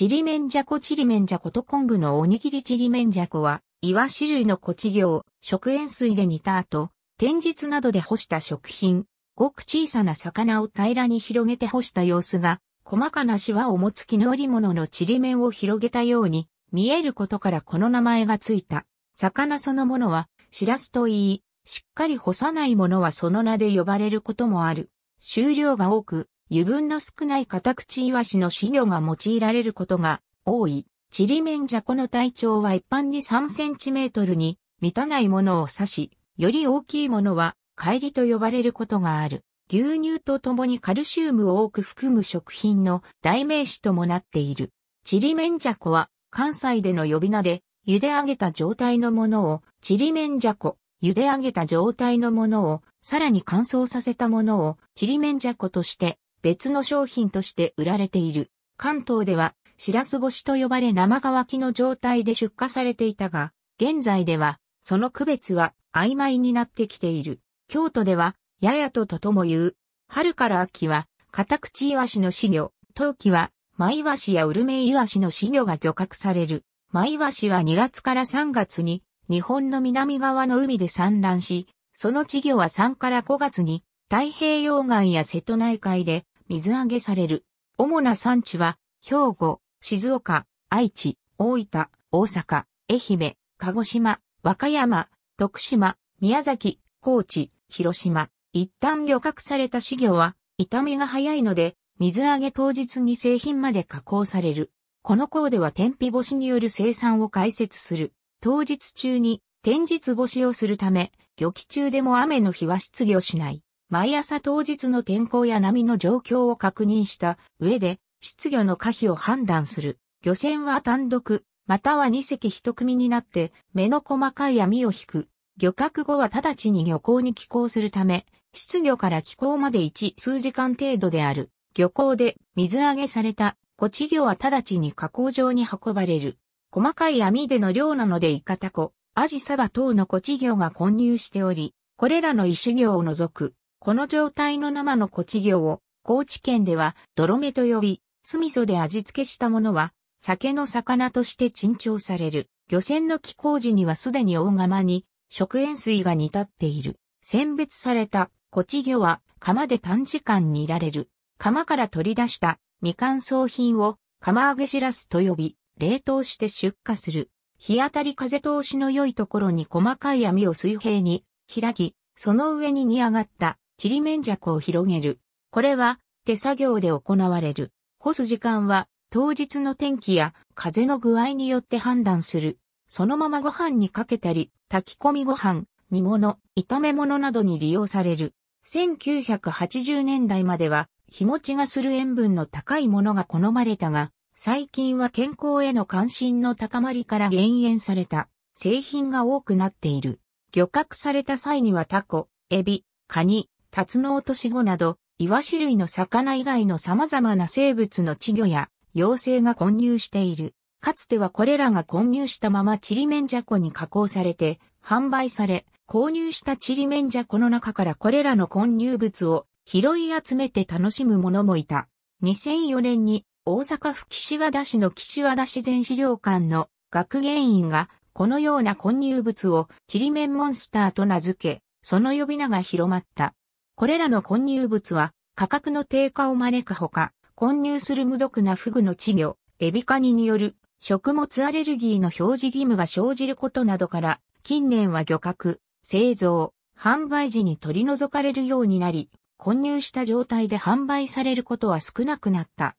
チリメンジャコチリメンジャコと昆布のおにぎりチリメンジャコは、イワシ類のコチ行、食塩水で煮た後、天日などで干した食品、ごく小さな魚を平らに広げて干した様子が、細かなシワを持つの織物のちりめんを広げたように、見えることからこの名前がついた。魚そのものは、しらすといい、しっかり干さないものはその名で呼ばれることもある。収量が多く、油分の少ないカタクチイワシの飼料が用いられることが多い。チリメンジャコの体長は一般に3センチメートルに満たないものを指し、より大きいものは帰りと呼ばれることがある。牛乳と共にカルシウムを多く含む食品の代名詞ともなっている。チリメンジャコは関西での呼び名で、茹で上げた状態のものを、チリメンジャコ、茹で上げた状態のものを、さらに乾燥させたものを、チリメンジャコとして、別の商品として売られている。関東では、しらす干しと呼ばれ生乾きの状態で出荷されていたが、現在では、その区別は曖昧になってきている。京都では、ややとととも言う。春から秋は、カタクチイワシの飼魚、冬季は、マイワシやウルメイワシの飼魚が漁獲される。マイワシは2月から3月に、日本の南側の海で産卵し、その稚魚は3から5月に、太平洋岸や瀬戸内海で、水揚げされる。主な産地は、兵庫、静岡、愛知、大分、大阪、愛媛、鹿児島、和歌山、徳島、宮崎、高知、広島。一旦漁獲された稚魚は、痛みが早いので、水揚げ当日に製品まで加工される。この項では天日干しによる生産を解説する。当日中に天日干しをするため、漁期中でも雨の日は失業しない。毎朝当日の天候や波の状況を確認した上で、失業の可否を判断する。漁船は単独、または二隻一組になって、目の細かい網を引く。漁獲後は直ちに漁港に寄港するため、失業から寄港まで一数時間程度である。漁港で水揚げされた、こち魚は直ちに加工場に運ばれる。細かい網での漁なのでイカタコ、アジサバ等のこち魚が混入しており、これらの異種魚を除くこの状態の生のコチギョを、高知県では、泥目と呼び、酢味噌で味付けしたものは、酒の魚として珍重される。漁船の寄港時にはすでに大釜に、食塩水が煮立っている。選別された、コチギョは、釜で短時間煮られる。釜から取り出した、未乾燥品を、釜揚げしらすと呼び、冷凍して出荷する。日当たり風通しの良いところに細かい網を水平に開き、その上に煮上がったちりめんじゃこを広げる。これは手作業で行われる。干す時間は当日の天気や風の具合によって判断する。そのままご飯にかけたり、炊き込みご飯、煮物、炒め物などに利用される。1980年代までは日持ちがする塩分の高いものが好まれたが、最近は健康への関心の高まりから減塩された製品が多くなっている。漁獲された際にはタコ、エビ、カニ、タツノオトシゴなど、イワシ類の魚以外の様々な生物の稚魚や幼生が混入している。かつてはこれらが混入したままチリメンジャコに加工されて、販売され、購入したチリメンジャコの中からこれらの混入物を拾い集めて楽しむ者もいた。2004年に大阪府岸和田市の岸和田自然資料館の学芸員がこのような混入物をチリメンモンスターと名付け、その呼び名が広まった。これらの混入物は価格の低下を招くほか、混入する無毒なフグの稚魚、エビカニによる食物アレルギーの表示義務が生じることなどから、近年は漁獲、製造、販売時に取り除かれるようになり、混入した状態で販売されることは少なくなった。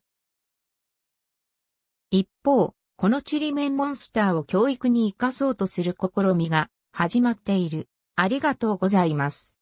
一方、このちりめんモンスターを教育に生かそうとする試みが始まっている。ありがとうございます。